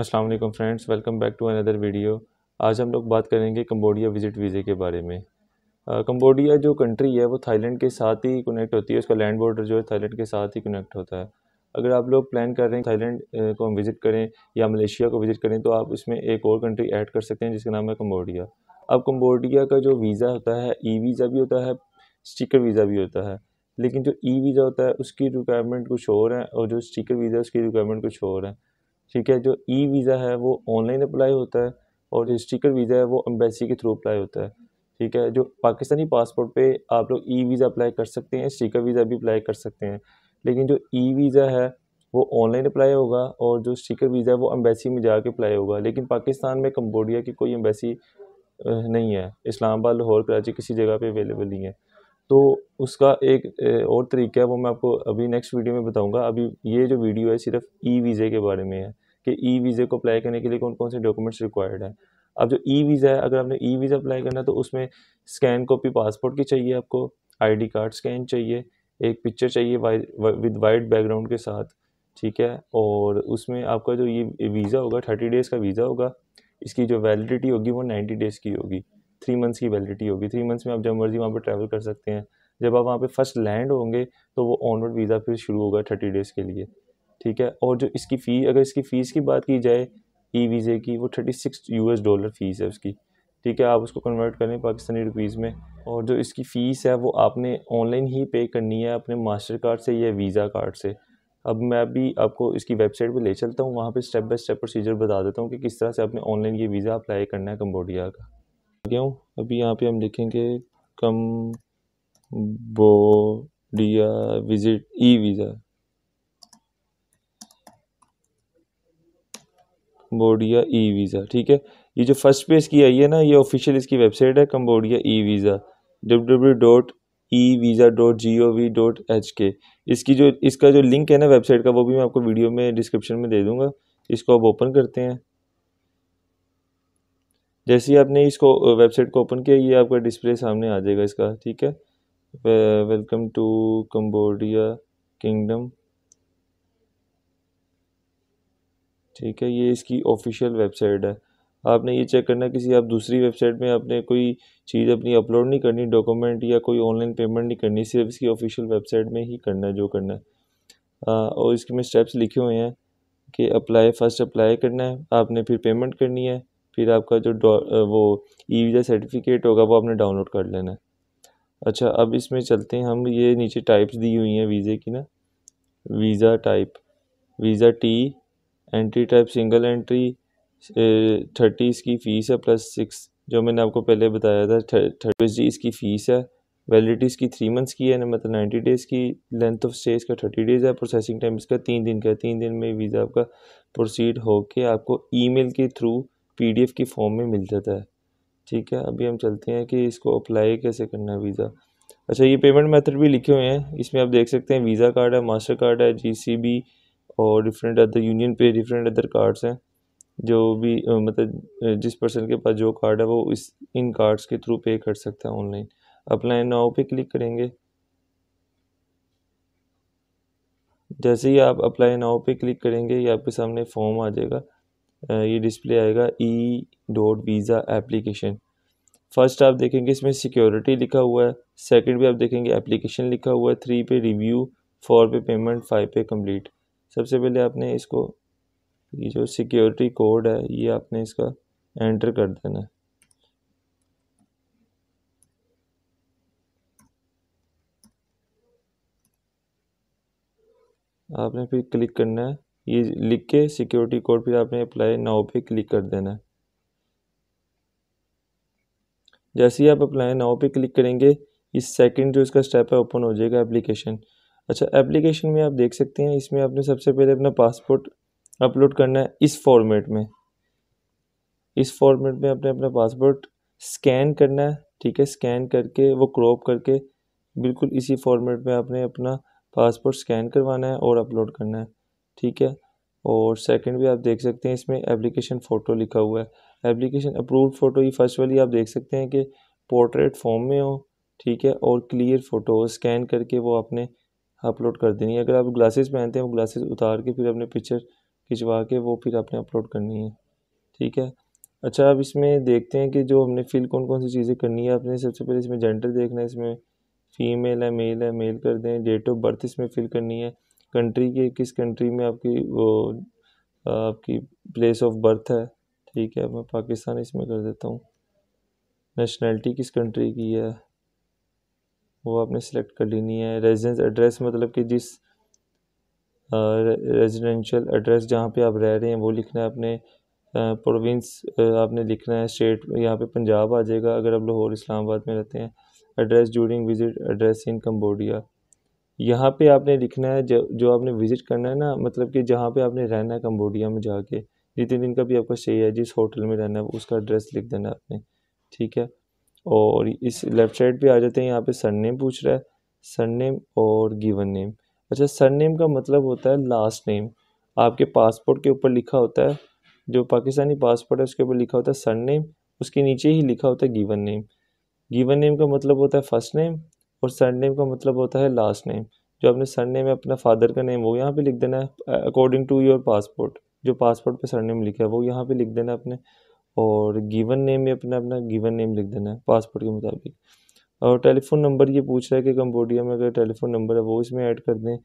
अस्सलाम वालेकुम friends welcome back to another video आज हम लोग बात करेंगे कम्बोडिया विज़िट वीज़े के बारे में कम्बोडिया जो कंट्री है वो थाईलैंड के साथ ही कनेक्ट होती है उसका लैंड बॉर्डर जो है थाईलैंड के साथ ही कनेक्ट होता है अगर आप लोग प्लान कर रहे हैं थाईलैंड को हम विज़िट करें या मलेशिया को विज़िट करें तो आप इसमें एक और कंट्री ऐड कर सकते हैं जिसका नाम है कम्बोडिया अब कम्बोडिया का जो वीज़ा होता है ई वीज़ा भी होता है स्टिकर वीज़ा भी होता है लेकिन जो ई वीज़ा होता है उसकी रिक्वायरमेंट कुछ और है और जो स्टिकर वीज़ा है उसकी रिक्वायरमेंट कुछ और है ठीक है जो ई e वीज़ा है वो ऑनलाइन अप्लाई होता है और जो स्टिकर वीज़ा है वो अम्बेसी के थ्रू अप्लाई होता है ठीक है जो पाकिस्तानी पासपोर्ट पे आप लोग ई वीज़ा अप्लाई कर सकते हैं स्टिकर वीज़ा भी अप्लाई कर सकते हैं लेकिन जो ई e वीज़ा है वो ऑनलाइन अप्लाई होगा और जो स्टिकर वीज़ा है वो अम्बेसी में जाके अप्लाई होगा लेकिन पाकिस्तान में कम्बोडिया की कोई अम्बेसी नहीं है इस्लामाबाद लाहौर कराची किसी जगह पर अवेलेबल नहीं है तो उसका एक और तरीका है वो मैं आपको अभी नेक्स्ट वीडियो में बताऊंगा अभी ये जो वीडियो है सिर्फ ई वीज़े के बारे में है कि ई वीज़े को अप्लाई करने के लिए कौन कौन से डॉक्यूमेंट्स रिक्वायर्ड हैं अब जो ई वीज़ा है अगर आपने ई वीज़ा अप्लाई करना है तो उसमें स्कैन कॉपी पासपोर्ट की चाहिए आपको आई कार्ड स्कैन चाहिए एक पिक्चर चाहिए विद वाइट बैकग्राउंड के साथ ठीक है और उसमें आपका जो ये वीज़ा होगा थर्टी डेज़ का वीज़ा होगा इसकी जो वैलिडिटी होगी वो नाइन्टी डेज़ की होगी थ्री मंथ्स की वैलिडिटी होगी थ्री मंथ्स में आप जब मर्जी वहाँ पर ट्रैवल कर सकते हैं जब आप वहाँ पर फर्स्ट लैंड होंगे तो वो ऑनवर्ड वीज़ा फिर शुरू होगा थर्टी डेज़ के लिए ठीक है और जो इसकी फ़ी अगर इसकी फ़ीस की बात की जाए ई वीज़े की वो thirty six U S dollar fees है उसकी ठीक है आप उसको कन्वर्ट करें पाकिस्तानी रुपीज़ में और जो इसकी फ़ीस है वो आपने ऑनलाइन ही पे करनी है अपने मास्टर कार्ड से या वीज़ा कार्ड से अब मैं भी आपको इसकी वेबसाइट पे ले चलता हूँ वहाँ पे स्टेप बाय स्टेप प्रोसीजर बता देता हूँ कि किस तरह से आपने ऑनलाइन ये वीज़ा अप्लाई करना है कम्बोडिया का गया हूँ अभी यहाँ पे हम लिखेंगे Cambodia visit e visa Cambodia e visa ठीक है ये जो फर्स्ट पेज की आई है ना ये ऑफिशियल इसकी वेबसाइट है Cambodia e visa W W dot e visa dot G O V dot H K इसकी जो इसका जो लिंक है ना वेबसाइट का वो भी मैं आपको वीडियो में डिस्क्रिप्शन में दे दूंगा इसको आप ओपन करते हैं जैसे ही आपने इसको वेबसाइट को ओपन किया ये आपका डिस्प्ले सामने आ जाएगा इसका ठीक है वेलकम टू कम्बोडिया किंगडम ठीक है ये इसकी ऑफिशियल वेबसाइट है आपने ये चेक करना किसी आप दूसरी वेबसाइट में आपने कोई चीज़ अपनी अपलोड नहीं करनी डॉक्यूमेंट या कोई ऑनलाइन पेमेंट नहीं करनी सिर्फ इसकी ऑफिशियल वेबसाइट में ही करना है जो करना है आ, और इसके में स्टेप्स लिखे हुए हैं कि अप्लाई फर्स्ट अप्लाई करना है आपने फिर पेमेंट करनी है फिर आपका जो वो ई वीज़ा सर्टिफिकेट होगा वो आपने डाउनलोड कर लेना है अच्छा अब इसमें चलते हैं हम ये नीचे टाइप्स दी हुई हैं वीज़े की ना visa type visa T entry type single entry thirty इसकी फ़ीस है प्लस सिक्स जो मैंने आपको पहले बताया था थर्टी इसकी फ़ीस है वैलिडिटी इसकी थ्री मंथ्स की है ना मतलब नाइन्टी डेज़ की लेंथ ऑफ स्टे इसका थर्टी डेज़ है प्रोसेसिंग टाइम इसका तीन दिन का है तीन दिन में वीज़ा आपका प्रोसीड होके आपको ई के थ्रू पीडीएफ की फॉर्म में मिल जाता है ठीक है अभी हम चलते हैं कि इसको अप्लाई कैसे करना है वीज़ा अच्छा ये पेमेंट मेथड भी लिखे हुए हैं इसमें आप देख सकते हैं वीज़ा कार्ड है मास्टर कार्ड है जी और different other union pay different other cards हैं जो भी मतलब जिस पर्सन के पास जो कार्ड है वो इस इन कार्ड्स के थ्रू पे कर सकता है ऑनलाइन अप्लाई नाउ पे क्लिक करेंगे जैसे ही आप अप्लाई नाव पे क्लिक करेंगे ये आपके सामने फॉर्म आ जाएगा ये डिस्प्ले आएगा e dot visa application first आप देखेंगे इसमें सिक्योरिटी लिखा हुआ है सेकंड भी आप देखेंगे एप्लीकेशन लिखा हुआ है थ्री पे रिव्यू फोर पे पेमेंट फाइव पे कंप्लीट सबसे पहले आपने इसको ये जो सिक्योरिटी कोड है ये आपने इसका एंटर कर देना है आपने फिर क्लिक करना है ये लिख के सिक्योरिटी कोड फिर आपने अप्लाई नाव पे क्लिक कर देना है जैसे ही आप अप्लाई नाव पे क्लिक करेंगे इस सेकंड जो इसका स्टेप है ओपन हो जाएगा एप्लीकेशन अच्छा एप्लीकेशन में आप देख सकते हैं इसमें आपने सबसे पहले अपना पासपोर्ट अपलोड करना है इस फॉर्मेट में इस फॉर्मेट में आपने अपना पासपोर्ट स्कैन करना है ठीक है स्कैन करके वो क्रॉप करके बिल्कुल इसी फॉर्मेट में आपने अपना पासपोर्ट स्कैन करवाना है और अपलोड करना है ठीक है और सेकंड भी आप देख सकते हैं इसमें एप्लीकेशन फ़ोटो लिखा हुआ है एप्लीकेशन अप्रूव्ड फ़ोटो ये फर्स्ट वाली आप देख सकते हैं कि पोर्ट्रेट फॉर्म में हो ठीक है और क्लियर फ़ोटो स्कैन करके वो आपने अपलोड कर देनी है अगर आप ग्लासेस पहनते हैं वो ग्लासेस उतार के फिर अपने पिक्चर खिंचवा के वो फिर आपने अपलोड करनी है ठीक है अच्छा आप इसमें देखते हैं कि जो हमने फिल कौन कौन सी चीज़ें करनी है आपने सबसे पहले इसमें जेंडर देखना है इसमें फ़ीमेल है मेल है मेल कर दें डेट ऑफ बर्थ इसमें फिल करनी है कंट्री के किस कंट्री में आपकी वो आपकी प्लेस ऑफ बर्थ है ठीक है मैं पाकिस्तान इसमें कर देता हूँ नेशनलिटी किस कंट्री की है वो आपने सेलेक्ट कर लेनी है रेजिडेंस एड्रेस मतलब कि जिस रेजिडेंशियल एड्रेस जहाँ पे आप रह रहे हैं वो लिखना है आपने प्रोविंस आपने लिखना है स्टेट यहाँ पे पंजाब आ जाएगा अगर आप लाहौर इस्लामाबाद में रहते हैं address during visit address in Cambodia यहाँ पे आपने लिखना है जो जो आपने विज़िट करना है ना मतलब कि जहाँ पे आपने रहना है कम्बोडिया में जाके जितने दिन का भी आपका सही है जिस होटल में रहना है उसका एड्रेस लिख देना है आपने ठीक है और इस लेफ़्ट साइड पे आ जाते हैं यहाँ पे सरनेम पूछ रहा है सरनेम और गिवन नेम अच्छा सरनेम का मतलब होता है लास्ट नेम आपके पासपोर्ट के ऊपर लिखा होता है जो पाकिस्तानी पासपोर्ट है उसके ऊपर लिखा होता है सरनेम उसके नीचे ही लिखा होता है गिवन नेम गिवन नेम का मतलब होता है फर्स्ट नेम और सरनेम का मतलब होता है लास्ट नेम जो आपने सरनेम है अपना फादर का नेम वो यहाँ पे लिख देना है अकॉर्डिंग टू योर पासपोर्ट जो पासपोर्ट पे सरनेम लिखा है वो यहाँ पे लिख देना है अपने और गिवन नेम में अपना अपना गिवन नेम लिख देना है पासपोर्ट के मुताबिक और टेलीफोन नंबर ये पूछ रहा है कि कम्बोडिया में अगर टेलीफोन नंबर है वो इसमें ऐड कर दें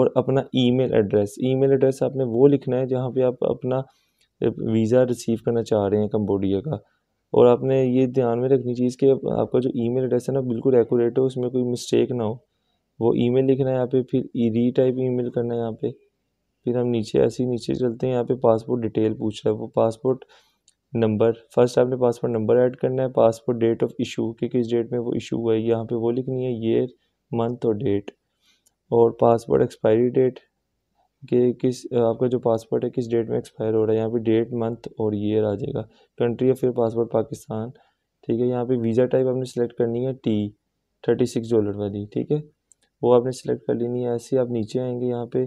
और अपना ईमेल एड्रेस ईमेल एड्रेस आपने वो लिखना है जहाँ पे आप अपना वीज़ा रिसीव करना चाह रहे हैं कम्बोडिया का और आपने ये ध्यान में रखनी चाहिए कि आपका जो ईमेल एड्रेस है ना बिल्कुल एक्यूरेट हो उसमें कोई मिस्टेक ना हो वो ईमेल लिखना है यहाँ पे फिर री टाइप ईमेल करना है यहाँ पे फिर हम नीचे ऐसे ही नीचे चलते हैं यहाँ पे पासपोर्ट डिटेल पूछ रहा है वो पासपोर्ट नंबर फर्स्ट आपने पासपोर्ट नंबर ऐड करना है पासपोर्ट डेट ऑफ इशू कि किस डेट में वो इशू हुआ है यहाँ पे वो लिखनी है ईयर मंथ और डेट और पासपोर्ट एक्सपायरी डेट कि किस आपका जो पासपोर्ट है किस डेट में एक्सपायर हो रहा है यहाँ पे डेट मंथ और ईयर आ जाएगा country of your passport Pakistan ठीक है यहाँ पे वीज़ा टाइप आपने सेलेक्ट करनी है टी थर्टी सिक्स डॉलर वाली ठीक है वो आपने सेलेक्ट कर लेनी है ऐसे आप नीचे आएंगे यहाँ पे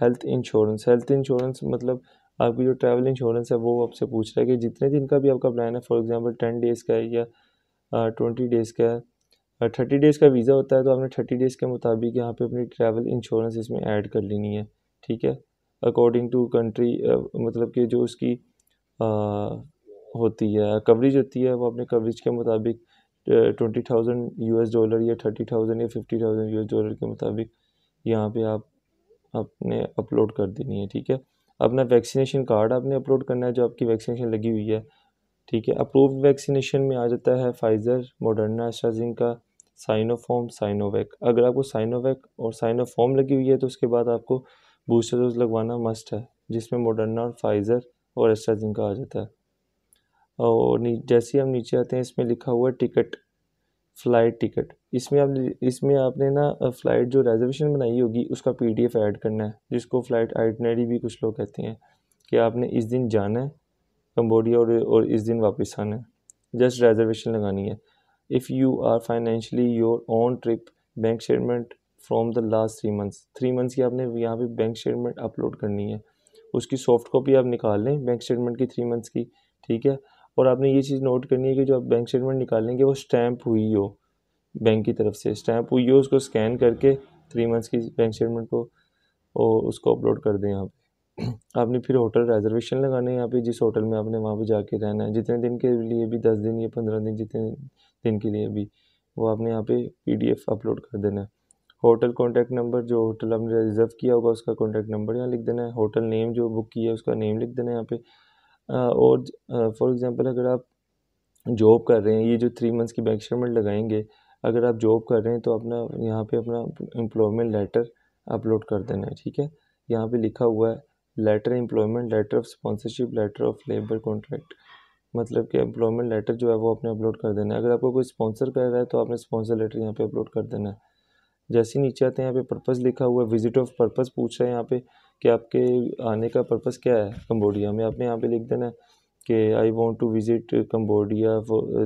हेल्थ इंश्योरेंस हेल्थ इंश्योरेंस मतलब आपकी जो ट्रैवल इंश्योरेंस है वो आपसे पूछ रहा है कि जितने दिन का भी आपका प्लान है फॉर एग्ज़ाम्पल टेन डेज़ का है या ट्वेंटी डेज़ का है थर्टी डेज़ का वीज़ा होता है तो आपने थर्टी डेज़ के मुताबिक यहाँ पे अपनी ट्रैवल इंश्योरेंस इसमें ऐड कर लेनी है ठीक है अकॉर्डिंग टू कंट्री मतलब कि जो उसकी आ, होती है कवरेज होती है वो अपने कवरेज के मुताबिक twenty thousand U S dollar या थर्टी थाउजेंड या fifty thousand U S dollar के मुताबिक यहाँ पे आप अपने अपलोड कर देनी है ठीक है अपना वैक्सीनेशन कार्ड आपने अपलोड करना है जो आपकी वैक्सीनेशन लगी हुई है ठीक है अप्रूव वैक्सीनेशन में आ जाता है फाइज़र मॉडर्ना का साइनोफॉर्म साइनोवैक अगर आपको साइनोवैक और साइनोफॉर्म लगी हुई है तो उसके बाद आपको बूस्टर डोज लगवाना मस्ट है जिसमें मोडर्ना और फाइज़र और एस्ट्राजिंका आ जाता है और जैसे ही हम नीचे आते हैं इसमें लिखा हुआ है टिकट फ़्लाइट टिकट इसमें आप इसमें आपने ना फ़्लाइट जो रिजर्वेशन बनाई होगी उसका पीडीएफ ऐड करना है जिसको फ़्लाइट आइटनरी भी कुछ लोग कहते हैं कि आपने इस दिन जाना है कम्बोडिया और, और इस दिन वापस आना है जस्ट रिजर्वेशन लगानी है if you are financially your own trip bank statement from the last three months three months की आपने यहाँ पे बैंक स्टेटमेंट अपलोड करनी है उसकी सॉफ्ट कॉपी आप निकाल लें बैंक स्टेटमेंट की थ्री मंथ्स की ठीक है और आपने ये चीज़ नोट करनी है कि जो आप बैंक स्टेटमेंट निकालेंगे वो स्टैम्प हुई हो बैंक की तरफ से स्टैम्प हुई हो उसको स्कैन करके थ्री मंथ्स की बैंक स्टेटमेंट को और उसको अपलोड कर दें यहाँ पे आपने फिर होटल रिजर्वेशन लगाना है यहाँ पे जिस होटल में आपने वहाँ पे जाके रहना है जितने दिन के लिए भी दस दिन या पंद्रह दिन जितने दिन के लिए भी वो आपने यहाँ पे पीडीएफ अपलोड कर देना है होटल कॉन्टैक्ट नंबर जो होटल हमने रिज़र्व किया होगा उसका कॉन्टैक्ट नंबर यहाँ लिख देना है होटल नेम जो बुक किया है उसका नेम लिख देना है यहाँ पे और फॉर एग्जांपल अगर आप जॉब कर रहे हैं ये जो थ्री मंथ्स की बैंक स्टेटमेंट लगाएंगे अगर आप जॉब कर रहे हैं तो अपना यहाँ पे अपना एम्प्लॉयमेंट लेटर अपलोड कर देना है ठीक है यहाँ पे लिखा हुआ है letter employment letter of sponsorship letter of labour contract मतलब कि एम्प्लॉयमेंट लेटर जो है वो आपने अपलोड कर देना है अगर आपको कोई स्पॉन्सर कर रहा है तो आपने स्पॉन्सर लेटर यहाँ पे अपलोड कर देना है जैसे ही नीचे आते हैं यहाँ पे पर्पज़ लिखा हुआ है विजिट ऑफ पर्पज़ पूछ रहे हैं यहाँ पे कि आपके आने का पर्पज़ क्या है कम्बोडिया में आपने यहाँ पे लिख देना है कि I want to visit Cambodia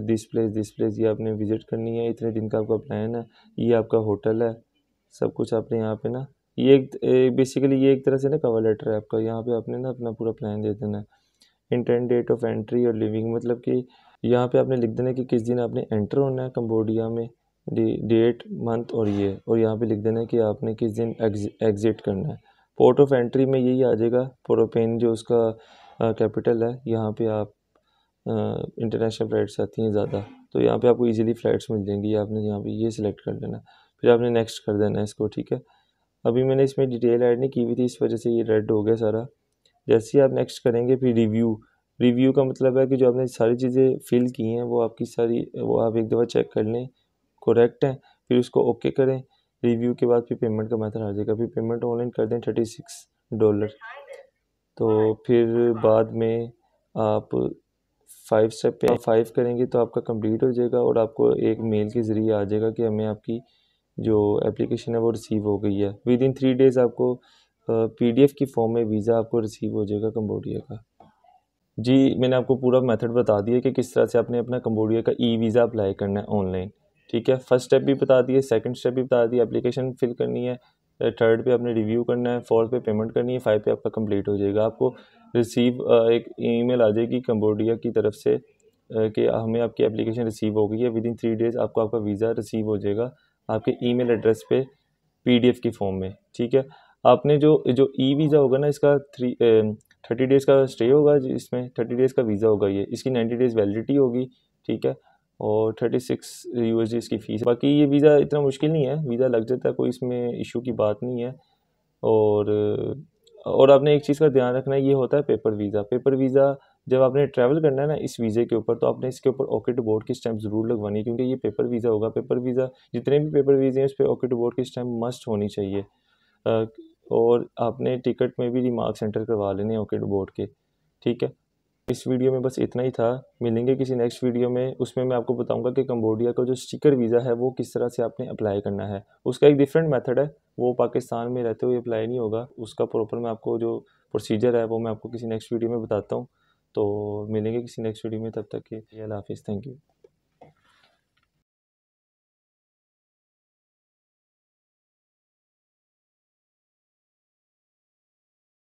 this place this place ये आपने विज़िट करनी है इतने दिन का आपका प्लान है ये आपका होटल है सब कुछ आपने यहाँ पे ना ये एक बेसिकली ये एक तरह से ना कवर लेटर है आपका यहाँ पे आपने ना अपना पूरा प्लान दे देना है इंटेंट डेट ऑफ एंट्री और लिविंग मतलब कि यहाँ पे आपने लिख देना है कि किस दिन आपने एंटर होना है कम्बोडिया में डेट मंथ और ये और यहाँ पे लिख देना है कि आपने किस दिन एग्ज़िट करना है पोर्ट ऑफ एंट्री में यही आ जाएगा प्रोपेन जो उसका कैपिटल है यहाँ पे आप इंटरनेशनल फ्लाइट्स आती हैं ज़्यादा तो यहाँ पे आपको इजीली फ्लाइट्स मिल जाएंगी आपने यहाँ पे ये सिलेक्ट कर देना फिर आपने नेक्स्ट कर देना है इसको ठीक है अभी मैंने इसमें डिटेल ऐड नहीं की हुई थी इस वजह से ये रेड हो गया सारा जैसे ही आप नेक्स्ट करेंगे फिर रिव्यू रिव्यू का मतलब है कि जो आपने सारी चीज़ें फिल की हैं वो आपकी सारी वो आप एक दफ़ा चेक कर लें करेक्ट है फिर उसको ओके करें रिव्यू के बाद फिर पेमेंट का मैथड आ जाएगा फिर पेमेंट ऑनलाइन कर दें थर्टी सिक्स डॉलर तो फिर बाद में आप फाइव स्टेप पे फाइव करेंगे तो आपका कंप्लीट हो जाएगा और आपको एक मेल के ज़रिए आ जाएगा कि हमें आपकी जो एप्लीकेशन है वो रिसीव हो गई है विद इन थ्री डेज़ आपको पीडीएफ की फॉर्म में वीज़ा आपको रिसीव हो जाएगा कम्बोडिया का जी मैंने आपको पूरा मेथड बता दिया कि किस तरह से आपने अपना कम्बोडिया का ई वीज़ा अप्लाई करना है ऑनलाइन ठीक है फर्स्ट स्टेप भी बता दिए सेकंड स्टेप भी बता दिए एप्लीकेशन फिल करनी है थर्ड पे आपने रिव्यू करना है फोर्थ पे पेमेंट करनी है फाइव पे आपका कंप्लीट हो जाएगा आपको रिसीव एक ईमेल आ जाएगी कंबोडिया की तरफ से कि हमें आपकी एप्लीकेशन रिसीव हो गई है विद इन थ्री डेज़ आपको आपका वीज़ा रिसीव हो जाएगा आपके ई एड्रेस पे पी की फॉर्म में ठीक है आपने जो जो ई वीज़ा होगा ना इसका थ्री थर्टी डेज़ का स्टे होगा इसमें थर्टी डेज़ का वीज़ा होगा ये इसकी नाइन्टी डेज़ वैलिडिटी होगी ठीक है और थर्टी सिक्स यू इसकी फ़ीस बाकी ये वीज़ा इतना मुश्किल नहीं है वीज़ा लग जाता है कोई इसमें इशू की बात नहीं है और और आपने एक चीज़ का ध्यान रखना है ये होता है पेपर वीज़ा पेपर वीज़ा जब आपने ट्रैवल करना है ना इस वीज़े के ऊपर तो आपने इसके ऊपर ऑकेट बोर्ड की स्टैंप ज़रूर लगवानी है क्योंकि ये पेपर वीज़ा होगा पेपर वीज़ा जितने भी पेपर वीज़े हैं उस पर ऑकेट बोर्ड की स्टैंप मस्ट होनी चाहिए और आपने टिकट में भी रिमार्क सेंटर करवा लेने ऑकेट बोर्ड के ठीक है इस वीडियो में बस इतना ही था मिलेंगे किसी नेक्स्ट वीडियो में उसमें मैं आपको बताऊंगा कि कम्बोडिया का जो स्टिकर वीज़ा है वो किस तरह से आपने अप्लाई करना है उसका एक डिफरेंट मेथड है वो पाकिस्तान में रहते हुए अप्लाई नहीं होगा उसका प्रॉपर मैं आपको जो प्रोसीजर है वो मैं आपको किसी नेक्स्ट वीडियो में बताता हूँ तो मिलेंगे किसी नेक्स्ट वीडियो में तब तक के अल्लाह हाफिज़ थैंक यू